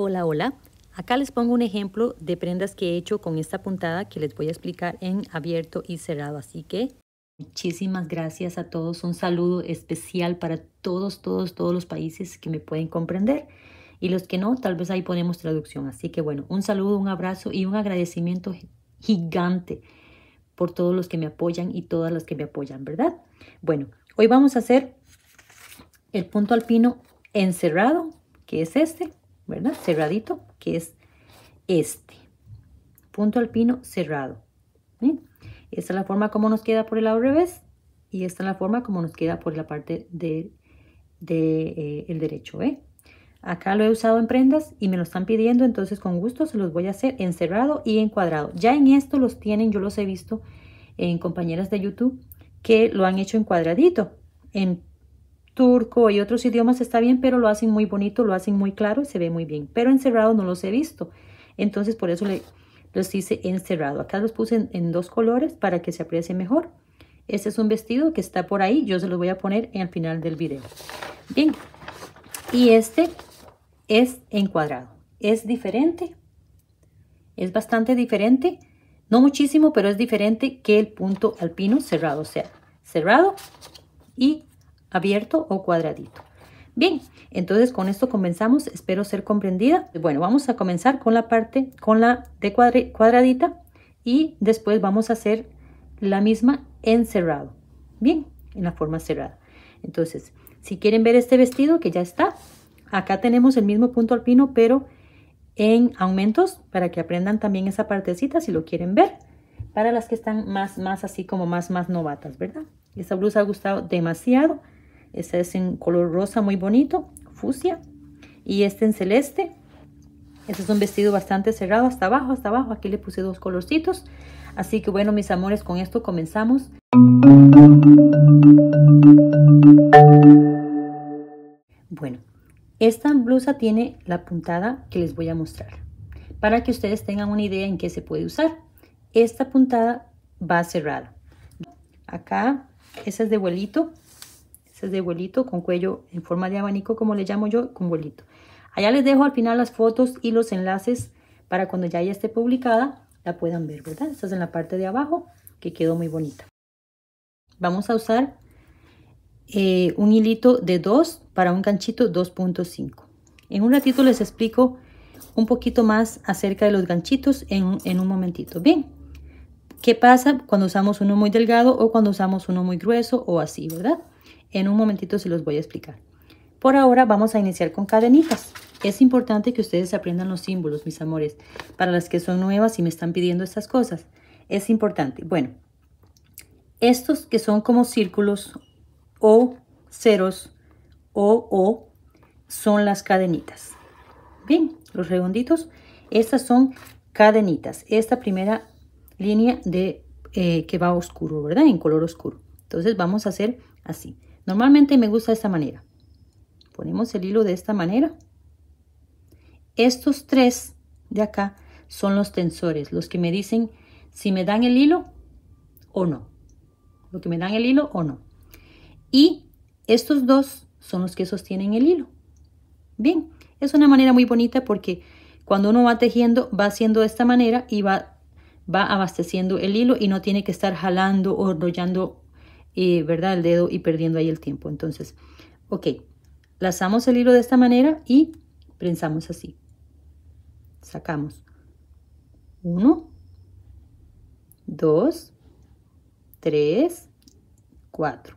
Hola, hola. Acá les pongo un ejemplo de prendas que he hecho con esta puntada que les voy a explicar en abierto y cerrado. Así que muchísimas gracias a todos. Un saludo especial para todos, todos, todos los países que me pueden comprender. Y los que no, tal vez ahí ponemos traducción. Así que bueno, un saludo, un abrazo y un agradecimiento gigante por todos los que me apoyan y todas las que me apoyan, ¿verdad? Bueno, hoy vamos a hacer el punto alpino encerrado, que es este. ¿verdad? Cerradito, que es este. Punto alpino cerrado. Esta es la forma como nos queda por el lado revés y esta es la forma como nos queda por la parte del de, eh, el derecho. ¿eh? Acá lo he usado en prendas y me lo están pidiendo, entonces con gusto se los voy a hacer encerrado y en cuadrado. Ya en esto los tienen, yo los he visto en compañeras de YouTube que lo han hecho en cuadradito, turco y otros idiomas está bien, pero lo hacen muy bonito, lo hacen muy claro y se ve muy bien. Pero encerrado no los he visto. Entonces por eso les los hice encerrado. Acá los puse en, dos colores para que se aprecie mejor. Este es un vestido que está por ahí. Yo se los voy a poner en el final del video. Bien. Y este es encuadrado. Es diferente. Es bastante diferente. No muchísimo, pero es diferente que el punto alpino cerrado. O sea, cerrado y abierto o cuadradito. Bien, entonces con esto comenzamos, espero ser comprendida. Bueno, vamos a comenzar con la parte, con la de cuadradita y después vamos a hacer la misma encerrado. Bien, en la forma cerrada. Entonces, si quieren ver este vestido que ya está, acá tenemos el mismo punto alpino, pero en aumentos para que aprendan también esa partecita si lo quieren ver para las que están más, más así como más, más novatas, ¿verdad? Esta blusa ha gustado demasiado. Este es en color rosa muy bonito, fucsia. Y este en celeste. Este es un vestido bastante cerrado hasta abajo, hasta abajo. Aquí le puse dos colorcitos. Así que bueno, mis amores, con esto comenzamos. Bueno, esta blusa tiene la puntada que les voy a mostrar. Para que ustedes tengan una idea en qué se puede usar. Esta puntada va cerrada. Acá, esa es de vuelito es de vuelito con cuello en forma de abanico, como le llamo yo, con vuelito. Allá les dejo al final las fotos y los enlaces para cuando ya, esté publicada la puedan ver, ¿verdad? Esta es en la parte de abajo que quedó muy bonita. Vamos a usar eh, un hilito de 2 para un ganchito 2.5. En un ratito les explico un poquito más acerca de los ganchitos en, en, un momentito. Bien, ¿qué pasa cuando usamos uno muy delgado o cuando usamos uno muy grueso o así, verdad? En un momentito se los voy a explicar. Por ahora vamos a iniciar con cadenitas. Es importante que ustedes aprendan los símbolos, mis amores, para las que son nuevas y me están pidiendo estas cosas. Es importante. Bueno, estos que son como círculos o ceros o o son las cadenitas. Bien, los redonditos, estas son cadenitas. Esta primera línea de eh, que va oscuro, ¿verdad? En color oscuro. Entonces vamos a hacer así. Normalmente me gusta de esta manera. Ponemos el hilo de esta manera. Estos tres de acá son los tensores, los que me dicen si me dan el hilo o no. Lo que me dan el hilo o no. Y estos dos son los que sostienen el hilo. Bien, es una manera muy bonita porque cuando uno va tejiendo va haciendo de esta manera y va, va abasteciendo el hilo y no tiene que estar jalando o enrollando y ¿verdad? El dedo y perdiendo ahí el tiempo. Entonces, ok, lazamos el hilo de esta manera y prensamos así. Sacamos uno 2, tres cuatro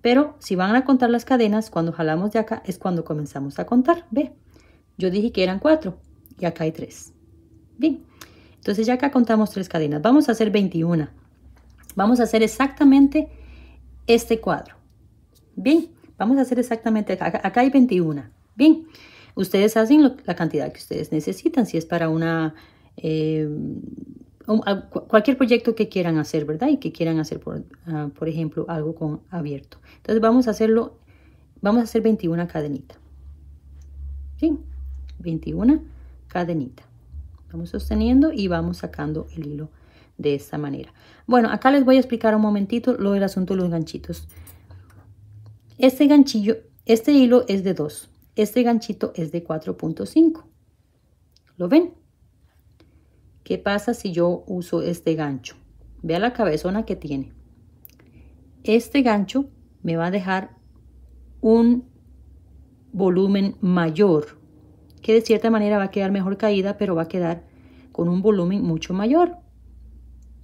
Pero si van a contar las cadenas, cuando jalamos de acá es cuando comenzamos a contar. Ve, yo dije que eran cuatro y acá hay tres Bien, entonces ya acá contamos tres cadenas. Vamos a hacer 21. Vamos a hacer exactamente este cuadro. Bien, vamos a hacer exactamente acá. hay 21. Bien, ustedes hacen la cantidad que ustedes necesitan, si es para una... Eh, cualquier proyecto que quieran hacer, ¿verdad? Y que quieran hacer, por, ah, por ejemplo, algo con abierto. Entonces vamos a hacerlo, vamos a hacer 21 cadenita Bien, 21 cadenita. Vamos sosteniendo y vamos sacando el hilo de esta manera. Bueno, acá les voy a explicar un momentito lo del asunto de los ganchitos. Este ganchillo, este hilo es de 2, este ganchito es de 4.5. ¿Lo ven? ¿Qué pasa si yo uso este gancho? Vea la cabezona que tiene. Este gancho me va a dejar un volumen mayor, que de cierta manera va a quedar mejor caída, pero va a quedar con un volumen mucho mayor.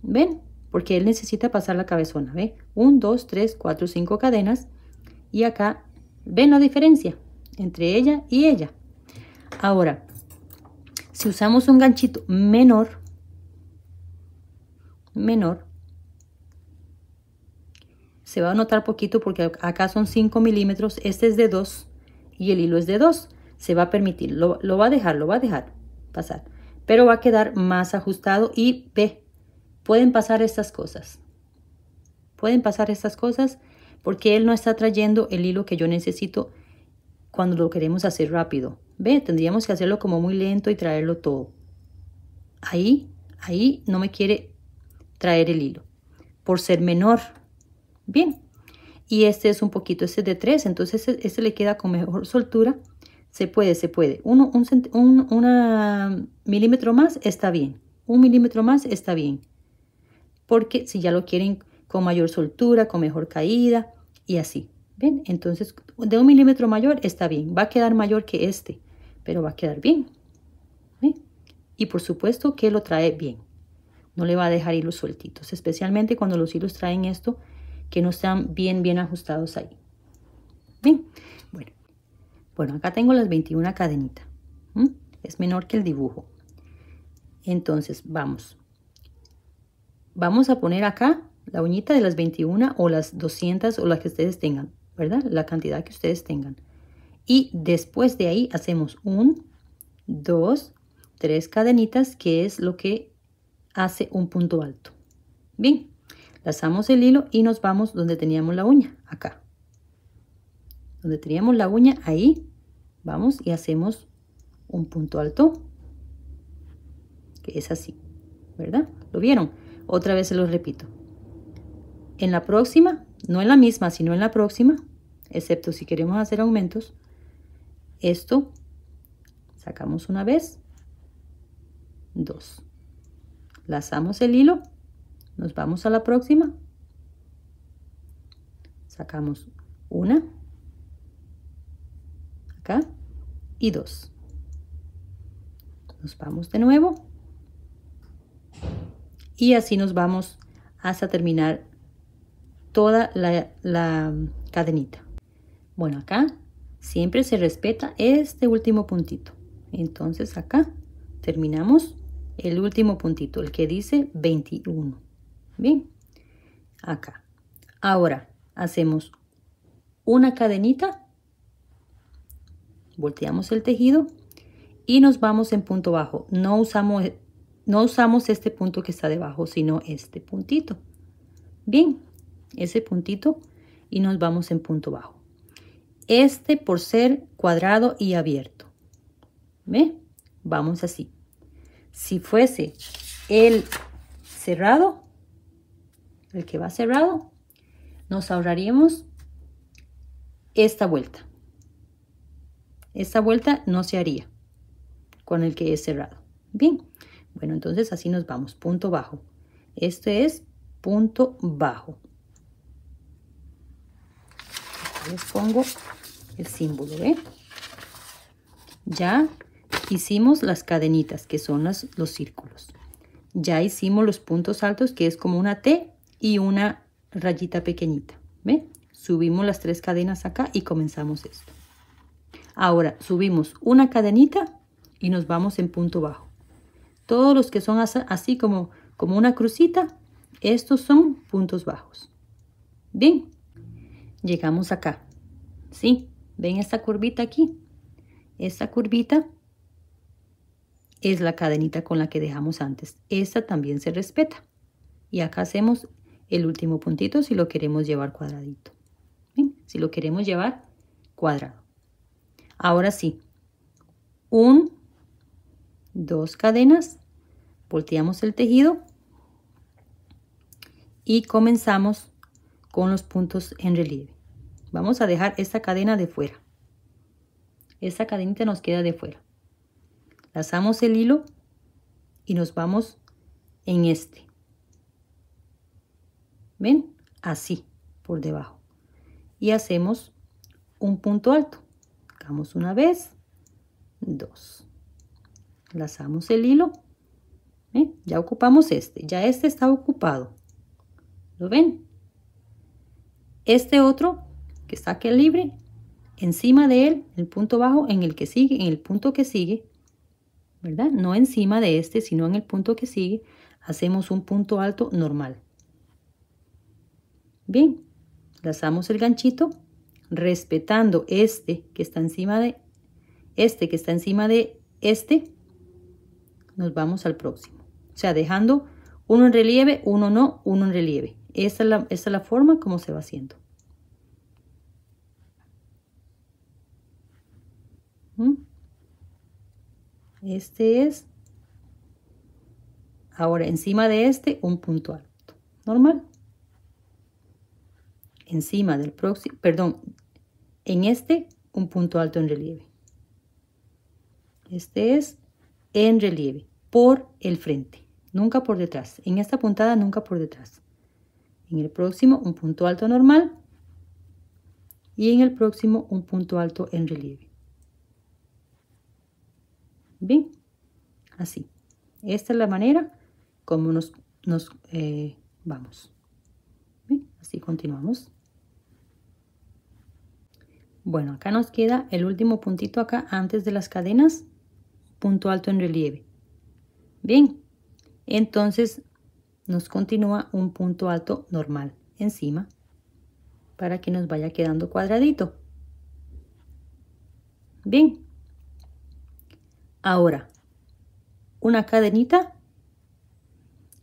¿Ven? Porque él necesita pasar la cabezona, ¿ve? 1, dos, 3, cuatro, 5 cadenas. Y acá, ¿ven la diferencia entre ella y ella? Ahora, si usamos un ganchito menor, menor, se va a notar poquito porque acá son 5 milímetros, este es de 2 y el hilo es de 2. Se va a permitir, lo, lo va a dejar, lo va a dejar pasar, pero va a quedar más ajustado y ve, pueden pasar estas cosas. Pueden pasar estas cosas porque Él no está trayendo el hilo que yo necesito cuando lo queremos hacer rápido. Ve, tendríamos que hacerlo como muy lento y traerlo todo. Ahí, ahí no me quiere traer el hilo por ser menor. Bien, y este es un poquito, este es de tres entonces este, le queda con mejor soltura. Se puede, se puede. un, milímetro más está bien. Un milímetro más está bien porque si ya lo quieren con mayor soltura, con mejor caída y así. ¿Ven? Entonces, de un milímetro mayor está bien. Va a quedar mayor que este, pero va a quedar bien. Y por supuesto que lo trae bien. No le va a dejar hilos sueltitos, especialmente cuando los hilos traen esto que no están bien, bien ajustados ahí. ¿Ven? Bueno, bueno acá tengo las 21 cadenitas. Es menor que el dibujo. Entonces, vamos vamos a poner acá la uñita de las 21 o las 200 o las que ustedes tengan, ¿verdad? La cantidad que ustedes tengan. Y después de ahí hacemos un, dos, tres cadenitas, que es lo que hace un punto alto. Bien, lazamos el hilo y nos vamos donde teníamos la uña, acá. Donde teníamos la uña, ahí vamos y hacemos un punto alto, que es así, ¿verdad? ¿Lo vieron? Otra vez se los repito. En la próxima, no en la misma, sino en la próxima, excepto si queremos hacer aumentos, esto sacamos una vez, dos. Lazamos el hilo, nos vamos a la próxima, sacamos una, acá, y dos. Nos vamos de nuevo, y así nos vamos hasta terminar toda la, cadenita. Bueno, acá siempre se respeta este último puntito. Entonces acá terminamos el último puntito, el que dice 21. Bien, acá. Ahora hacemos una cadenita, volteamos el tejido y nos vamos en punto bajo. No usamos no usamos este punto que está debajo, sino este puntito. Bien, ese puntito y nos vamos en punto bajo. Este por ser cuadrado y abierto. ¿Ve? Vamos así. Si fuese el cerrado, el que va cerrado, nos ahorraríamos esta vuelta. Esta vuelta no se haría con el que es cerrado. Bien, bueno, entonces así nos vamos, punto bajo. Este es punto bajo. les pongo el símbolo, Ya hicimos las cadenitas, que son los, círculos. Ya hicimos los puntos altos, que es como una T y una rayita pequeñita, ¿ve? Subimos las tres cadenas acá y comenzamos esto. Ahora subimos una cadenita y nos vamos en punto bajo. Todos los que son así como, como una crucita, estos son puntos bajos. Bien, llegamos acá. ¿Sí? ¿Ven esta curvita aquí? Esta curvita es la cadenita con la que dejamos antes. Esta también se respeta. Y acá hacemos el último puntito si lo queremos llevar cuadradito. Si lo queremos llevar cuadrado. Ahora sí, un dos cadenas, volteamos el tejido y comenzamos con los puntos en relieve. Vamos a dejar esta cadena de fuera. Esta cadenita nos queda de fuera. Lazamos el hilo y nos vamos en este. ¿Ven? Así, por debajo. Y hacemos un punto alto. Hagamos una vez, dos. Lazamos el hilo. ¿Eh? Ya ocupamos este. Ya este está ocupado. ¿Lo ven? Este otro que está aquí libre, encima de él, el punto bajo en el que sigue, en el punto que sigue, ¿verdad? No encima de este, sino en el punto que sigue, hacemos un punto alto normal. Bien, lazamos el ganchito respetando este que está encima de este que está encima de este nos vamos al próximo. O sea, dejando uno en relieve, uno no, uno en relieve. Esa es la, es la forma como se va haciendo. ¿Mm? Este es. Ahora, encima de este, un punto alto. Normal. Encima del próximo, perdón, en este, un punto alto en relieve. Este es en relieve por el frente, nunca por detrás. En esta puntada nunca por detrás. En el próximo un punto alto normal y en el próximo un punto alto en relieve. Bien, así. Esta es la manera como nos, nos eh, vamos. así continuamos. Bueno, acá nos queda el último puntito acá antes de las cadenas, punto alto en relieve. Bien, entonces nos continúa un punto alto normal encima para que nos vaya quedando cuadradito. Bien. Ahora, una cadenita.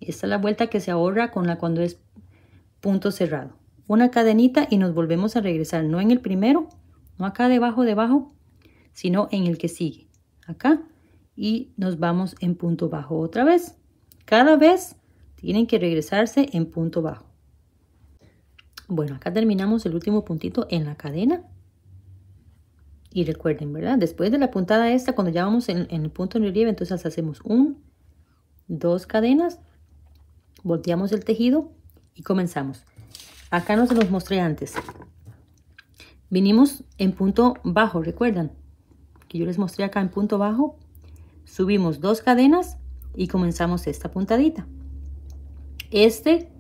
Esta es la vuelta que se ahorra con la cuando es punto cerrado. Una cadenita y nos volvemos a regresar, no en el primero, no acá debajo, debajo, sino en el que sigue. Acá y nos vamos en punto bajo otra vez. Cada vez tienen que regresarse en punto bajo. Bueno, acá terminamos el último puntito en la cadena. Y recuerden, ¿verdad? Después de la puntada esta, cuando ya vamos en, el punto de relieve, entonces hacemos un, dos cadenas, volteamos el tejido y comenzamos. Acá no se los mostré antes. Vinimos en punto bajo, ¿recuerdan? Que yo les mostré acá en punto bajo subimos dos cadenas y comenzamos esta puntadita. Este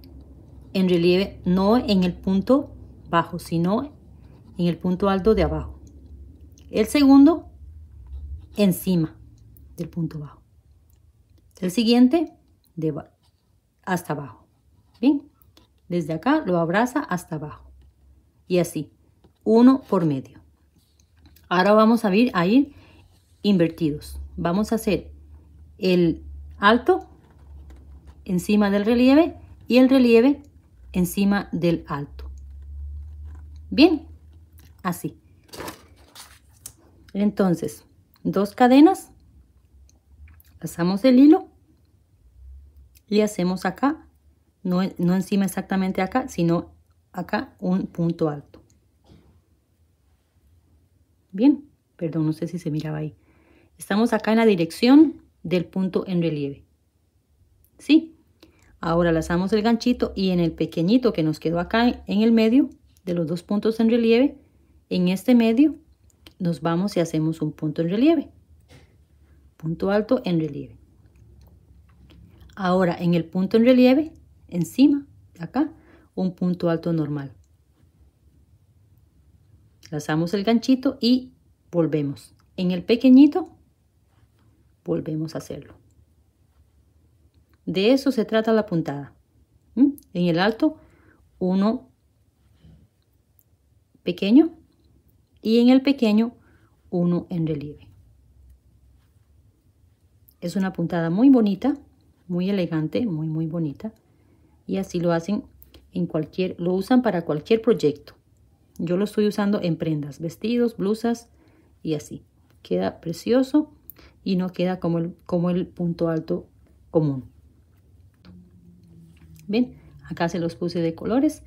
en relieve no en el punto bajo, sino en el punto alto de abajo. El segundo encima del punto bajo. El siguiente de hasta abajo. Bien, desde acá lo abraza hasta abajo. Y así, uno por medio. Ahora vamos a ir, a ir invertidos. Vamos a hacer el alto encima del relieve y el relieve encima del alto. Bien, así. Entonces, dos cadenas, pasamos el hilo y hacemos acá, no, no encima exactamente acá, sino acá un punto alto. Bien, perdón, no sé si se miraba ahí. Estamos acá en la dirección del punto en relieve. ¿Sí? Ahora lanzamos el ganchito y en el pequeñito que nos quedó acá en el medio de los dos puntos en relieve, en este medio nos vamos y hacemos un punto en relieve. Punto alto en relieve. Ahora en el punto en relieve, encima, acá, un punto alto normal. Lazamos el ganchito y volvemos. En el pequeñito volvemos a hacerlo. De eso se trata la puntada. En el alto, uno pequeño y en el pequeño, uno en relieve. Es una puntada muy bonita, muy elegante, muy, muy bonita. Y así lo hacen en cualquier, lo usan para cualquier proyecto. Yo lo estoy usando en prendas, vestidos, blusas y así. Queda precioso y no queda como el, como el punto alto común. bien Acá se los puse de colores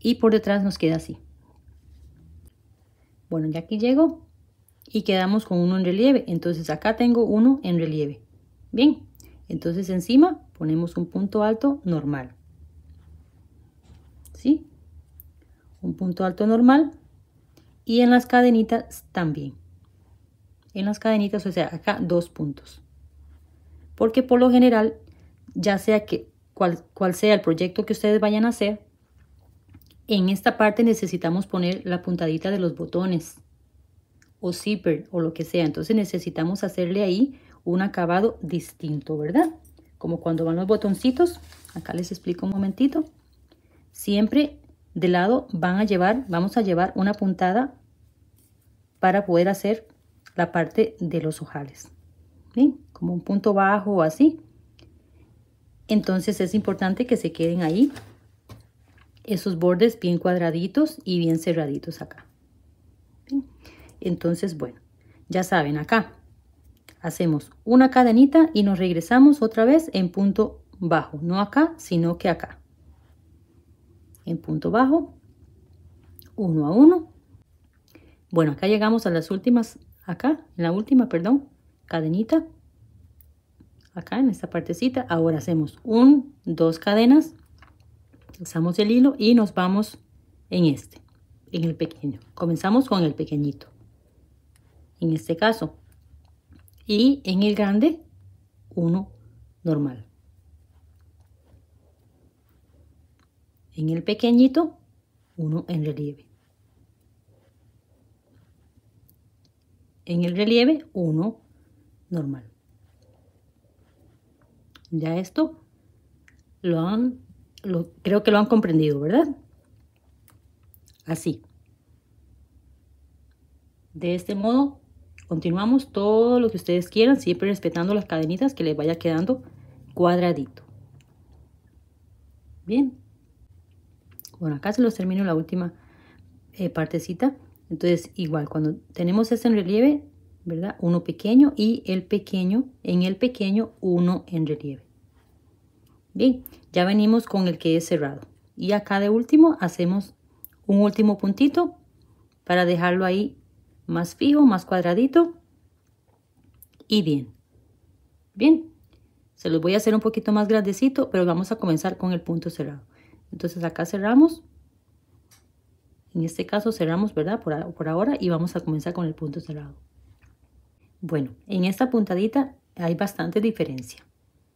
y por detrás nos queda así. Bueno, ya aquí llego y quedamos con uno en relieve. Entonces acá tengo uno en relieve. Bien, entonces encima ponemos un punto alto normal. ¿Sí? Un punto alto normal. Y en las cadenitas también en las cadenitas, o sea, acá dos puntos. Porque por lo general, ya sea que cual, sea el proyecto que ustedes vayan a hacer, en esta parte necesitamos poner la puntadita de los botones o zipper o lo que sea. Entonces necesitamos hacerle ahí un acabado distinto, ¿verdad? Como cuando van los botoncitos, acá les explico un momentito. Siempre de lado van a llevar, vamos a llevar una puntada para poder hacer la parte de los ojales. Como un punto bajo o así. Entonces es importante que se queden ahí esos bordes bien cuadraditos y bien cerraditos acá. Entonces, bueno, ya saben, acá hacemos una cadenita y nos regresamos otra vez en punto bajo. No acá, sino que acá. En punto bajo, uno a uno. Bueno, acá llegamos a las últimas acá, en la última, perdón, cadenita, acá en esta partecita. Ahora hacemos un, dos cadenas, usamos el hilo y nos vamos en este, en el pequeño. Comenzamos con el pequeñito, en este caso. Y en el grande, uno normal. En el pequeñito, uno en relieve. en el relieve, uno normal. Ya esto lo han, lo, creo que lo han comprendido, ¿verdad? Así. De este modo, continuamos todo lo que ustedes quieran, siempre respetando las cadenitas que les vaya quedando cuadradito. Bien. Bueno, acá se los termino la última eh, partecita. Entonces, igual, cuando tenemos ese en relieve, ¿verdad? Uno pequeño y el pequeño, en el pequeño, uno en relieve. Bien, ya venimos con el que es cerrado. Y acá de último hacemos un último puntito para dejarlo ahí más fijo, más cuadradito. Y bien, bien, se los voy a hacer un poquito más grandecito, pero vamos a comenzar con el punto cerrado. Entonces acá cerramos en este caso cerramos, ¿verdad? Por, ahora y vamos a comenzar con el punto cerrado. Bueno, en esta puntadita hay bastante diferencia,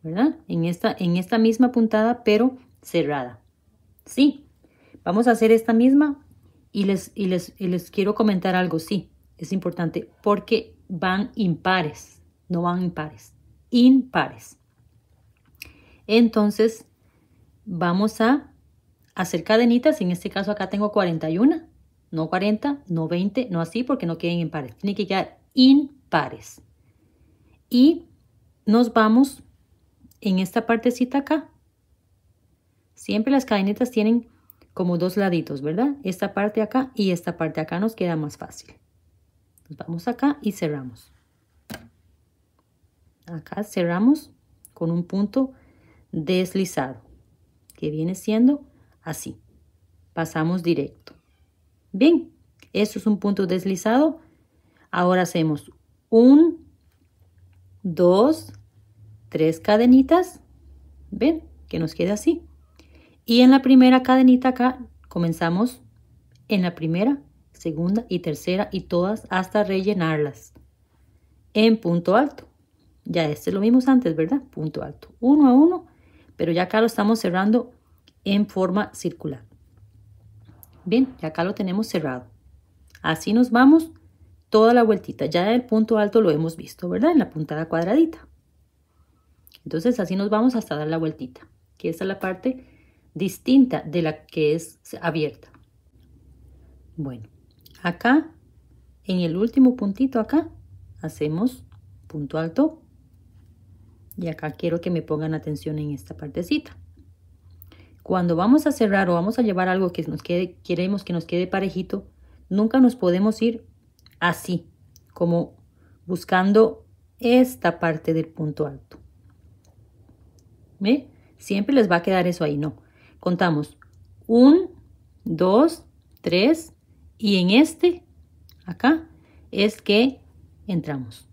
¿verdad? En esta, en esta misma puntada, pero cerrada. Sí, vamos a hacer esta misma y les, y les quiero comentar algo, sí, es importante, porque van impares, no van impares, impares. Entonces, vamos a hacer cadenitas, en este caso acá tengo 41, no 40, no 20, no así, porque no queden pares tiene que quedar impares. Y nos vamos en esta partecita acá. Siempre las cadenitas tienen como dos laditos, ¿verdad? Esta parte acá y esta parte acá nos queda más fácil. Nos vamos acá y cerramos. Acá cerramos con un punto deslizado, que viene siendo Así. Pasamos directo. Bien, eso es un punto deslizado. Ahora hacemos un, dos, tres cadenitas. ¿Ven? Que nos queda así. Y en la primera cadenita acá comenzamos en la primera, segunda y tercera y todas hasta rellenarlas en punto alto. Ya este lo vimos antes, ¿verdad? Punto alto. Uno a uno, pero ya acá lo estamos cerrando en forma circular. Bien, y acá lo tenemos cerrado. Así nos vamos toda la vueltita. Ya el punto alto lo hemos visto, ¿verdad? En la puntada cuadradita. Entonces así nos vamos hasta dar la vueltita, que esa es la parte distinta de la que es abierta. Bueno, acá, en el último puntito acá, hacemos punto alto. Y acá quiero que me pongan atención en esta partecita. Cuando vamos a cerrar o vamos a llevar algo que nos quede, queremos que nos quede parejito, nunca nos podemos ir así, como buscando esta parte del punto alto. ¿Ve? Siempre les va a quedar eso ahí, no. Contamos 1, 2, 3 y en este, acá, es que entramos.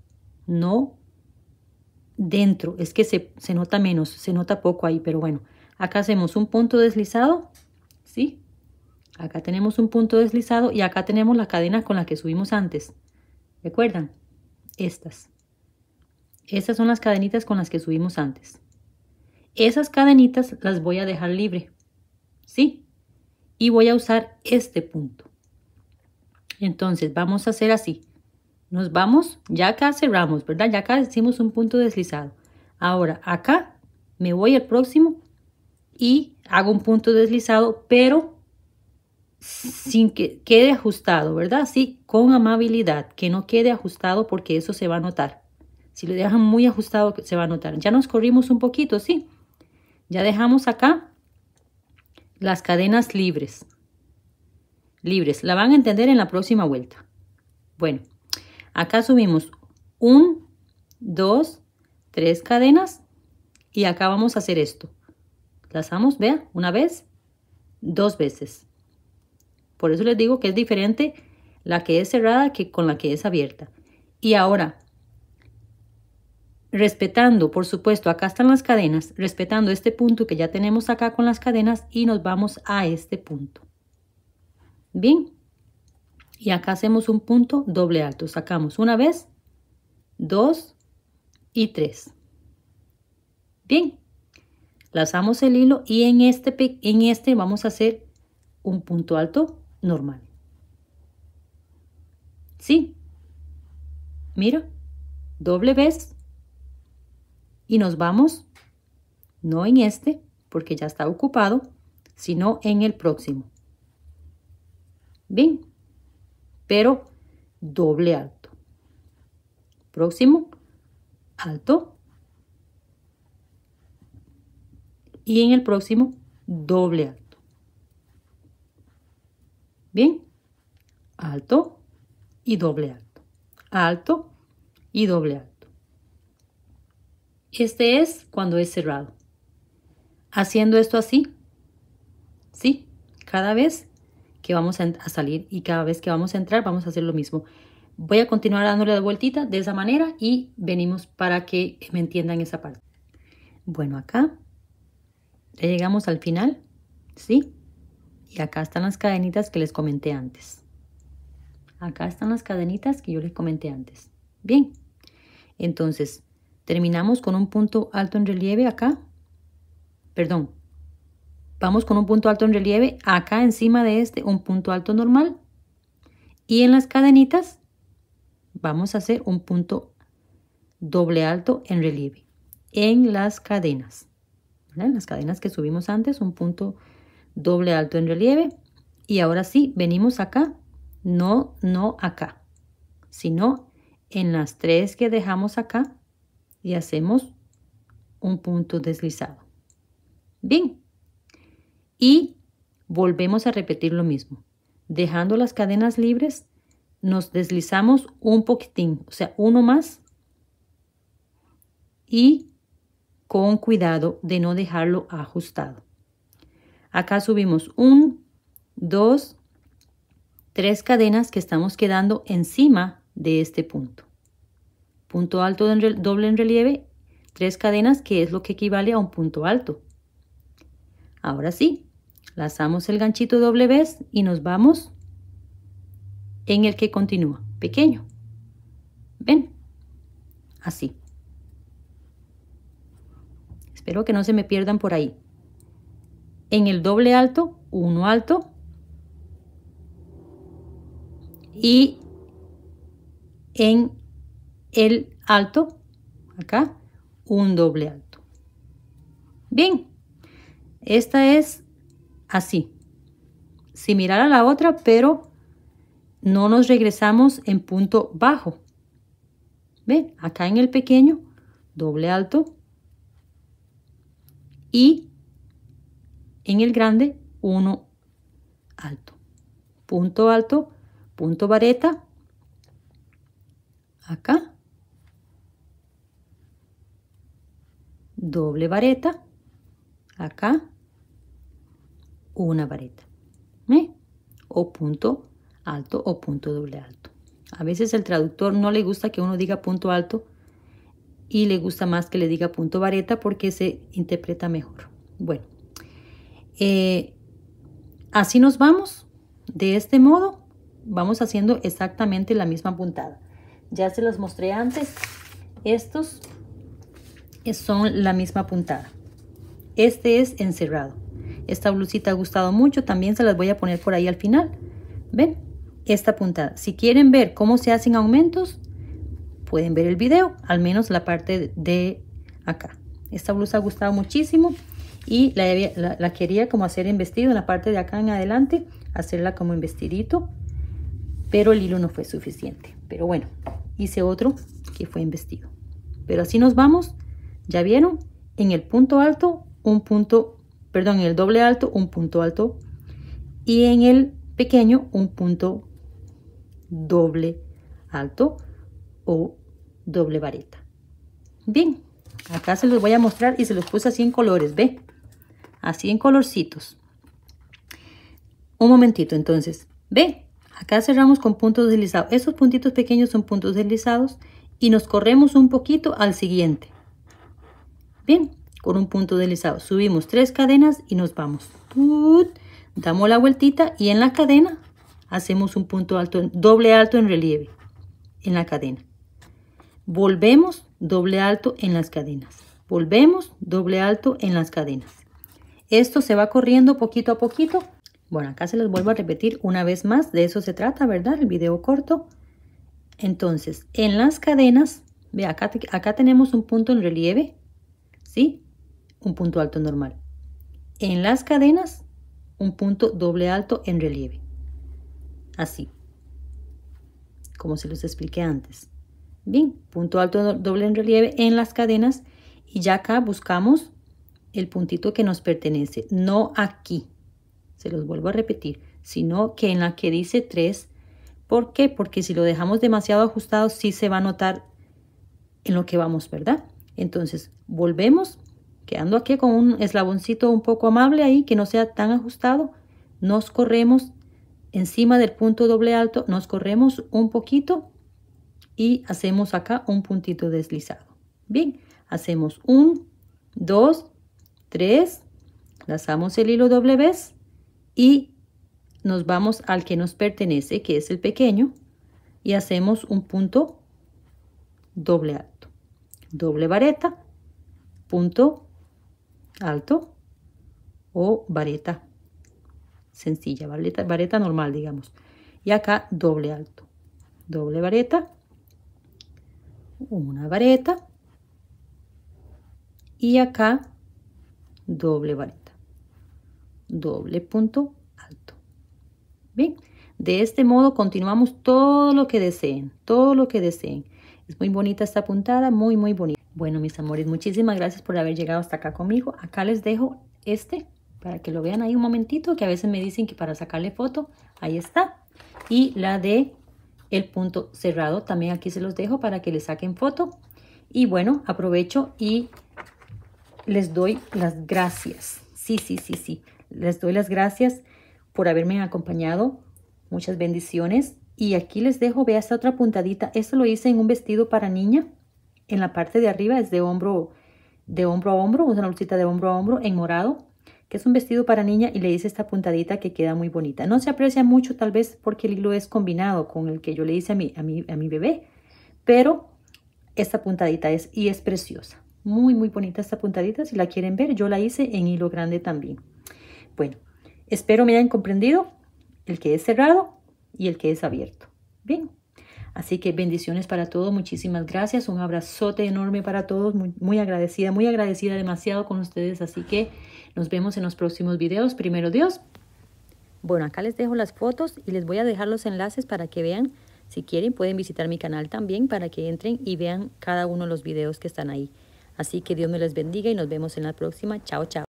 No dentro, es que se nota menos, se nota poco ahí, pero bueno. Acá hacemos un punto deslizado, ¿sí? Acá tenemos un punto deslizado y acá tenemos la cadena con la que subimos antes. ¿Recuerdan? Estas. Estas son las cadenitas con las que subimos antes. Esas cadenitas las voy a dejar libre, ¿sí? Y voy a usar este punto. Entonces vamos a hacer así. Nos vamos, ya acá cerramos, ¿verdad? Ya acá hicimos un punto deslizado. Ahora acá me voy al próximo y hago un punto deslizado, pero sin que quede ajustado, ¿verdad? Sí, con amabilidad, que no quede ajustado porque eso se va a notar. Si lo dejan muy ajustado, se va a notar. Ya nos corrimos un poquito, sí. Ya dejamos acá las cadenas libres. Libres. La van a entender en la próxima vuelta. Bueno, acá subimos un, dos, tres cadenas y acá vamos a hacer esto. Lazamos, vea, una vez, dos veces. Por eso les digo que es diferente la que es cerrada que con la que es abierta. Y ahora, respetando, por supuesto, acá están las cadenas, respetando este punto que ya tenemos acá con las cadenas y nos vamos a este punto. Bien, y acá hacemos un punto doble alto, sacamos una vez, dos y tres. Bien, Lazamos el hilo y en este, en este vamos a hacer un punto alto normal. ¿Sí? Mira, doble vez y nos vamos, no en este, porque ya está ocupado, sino en el próximo. Bien, pero doble alto. Próximo, alto, y en el próximo doble alto. Bien, alto y doble alto, alto y doble alto. Este es cuando es cerrado. Haciendo esto así, ¿sí? Cada vez que vamos a salir y cada vez que vamos a entrar vamos a hacer lo mismo. Voy a continuar dándole la vueltita de esa manera y venimos para que me entiendan esa parte. Bueno, acá ya llegamos al final, ¿sí? Y acá están las cadenitas que les comenté antes. Acá están las cadenitas que yo les comenté antes. Bien, entonces terminamos con un punto alto en relieve acá. Perdón, vamos con un punto alto en relieve acá encima de este, un punto alto normal. Y en las cadenitas vamos a hacer un punto doble alto en relieve en las cadenas en las cadenas que subimos antes, un punto doble alto en relieve. Y ahora sí, venimos acá, no, no acá, sino en las tres que dejamos acá y hacemos un punto deslizado. Bien. Y volvemos a repetir lo mismo. Dejando las cadenas libres, nos deslizamos un poquitín, o sea, uno más y con cuidado de no dejarlo ajustado. Acá subimos un, dos, tres cadenas que estamos quedando encima de este punto. Punto alto doble en relieve, tres cadenas que es lo que equivale a un punto alto. Ahora sí, lazamos el ganchito doble vez y nos vamos en el que continúa, pequeño. ¿Ven? Así. Espero que no se me pierdan por ahí. En el doble alto, uno alto. Y en el alto, acá, un doble alto. Bien, esta es así. Similar a la otra, pero no nos regresamos en punto bajo. ¿Ven? Acá en el pequeño, doble alto, y en el grande uno alto. Punto alto, punto vareta, acá, doble vareta, acá, una vareta. O punto alto o punto doble alto. A veces el traductor no le gusta que uno diga punto alto y le gusta más que le diga punto vareta porque se interpreta mejor. Bueno, eh, así nos vamos. De este modo, vamos haciendo exactamente la misma puntada. Ya se los mostré antes. Estos son la misma puntada. Este es encerrado. Esta blusita ha gustado mucho. También se las voy a poner por ahí al final. ¿Ven? Esta puntada. Si quieren ver cómo se hacen aumentos, pueden ver el video, al menos la parte de acá. Esta blusa ha gustado muchísimo y la, quería como hacer en vestido, en la parte de acá en adelante, hacerla como en vestidito, pero el hilo no fue suficiente. Pero bueno, hice otro que fue en vestido. Pero así nos vamos, ya vieron, en el punto alto, un punto, perdón, en el doble alto, un punto alto y en el pequeño, un punto doble alto o doble varita Bien, acá se los voy a mostrar y se los puse así en colores, ¿ve? Así en colorcitos. Un momentito, entonces, ¿ve? Acá cerramos con puntos deslizados. Esos puntitos pequeños son puntos deslizados y nos corremos un poquito al siguiente. Bien, con un punto deslizado. Subimos tres cadenas y nos vamos. Damos la vueltita y en la cadena hacemos un punto alto, doble alto en relieve en la cadena. Volvemos, doble alto en las cadenas. Volvemos, doble alto en las cadenas. Esto se va corriendo poquito a poquito. Bueno, acá se los vuelvo a repetir una vez más. De eso se trata, ¿verdad? El video corto. Entonces, en las cadenas, ve, acá, acá tenemos un punto en relieve, ¿sí? Un punto alto normal. En las cadenas, un punto doble alto en relieve. Así, como se los expliqué antes. Bien, punto alto doble en relieve en las cadenas y ya acá buscamos el puntito que nos pertenece, no aquí, se los vuelvo a repetir, sino que en la que dice 3, ¿por qué? Porque si lo dejamos demasiado ajustado sí se va a notar en lo que vamos, ¿verdad? Entonces volvemos, quedando aquí con un eslaboncito un poco amable ahí, que no sea tan ajustado, nos corremos encima del punto doble alto, nos corremos un poquito y hacemos acá un puntito deslizado. Bien, hacemos un dos tres lanzamos el hilo doble vez y nos vamos al que nos pertenece, que es el pequeño, y hacemos un punto doble alto, doble vareta, punto alto o vareta sencilla, vareta, vareta normal, digamos. Y acá doble alto, doble vareta, una vareta y acá doble vareta, doble punto alto. Bien, de este modo continuamos todo lo que deseen, todo lo que deseen. Es muy bonita esta puntada, muy, muy bonita. Bueno, mis amores, muchísimas gracias por haber llegado hasta acá conmigo. Acá les dejo este para que lo vean ahí un momentito, que a veces me dicen que para sacarle foto, ahí está. Y la de el punto cerrado. También aquí se los dejo para que le saquen foto. Y bueno, aprovecho y les doy las gracias. Sí, sí, sí, sí. Les doy las gracias por haberme acompañado. Muchas bendiciones. Y aquí les dejo, vea esta otra puntadita. Esto lo hice en un vestido para niña. En la parte de arriba es de hombro, de hombro a hombro, una lucita de hombro a hombro en morado que es un vestido para niña y le hice esta puntadita que queda muy bonita. No se aprecia mucho tal vez porque el hilo es combinado con el que yo le hice a mi, a a mi bebé, pero esta puntadita es y es preciosa. Muy, muy bonita esta puntadita, si la quieren ver, yo la hice en hilo grande también. Bueno, espero me hayan comprendido el que es cerrado y el que es abierto. Bien, Así que bendiciones para todos, muchísimas gracias, un abrazote enorme para todos, muy, muy, agradecida, muy agradecida demasiado con ustedes, así que nos vemos en los próximos videos. Primero Dios. Bueno, acá les dejo las fotos y les voy a dejar los enlaces para que vean. Si quieren, pueden visitar mi canal también para que entren y vean cada uno de los videos que están ahí. Así que Dios me les bendiga y nos vemos en la próxima. Chao, chao.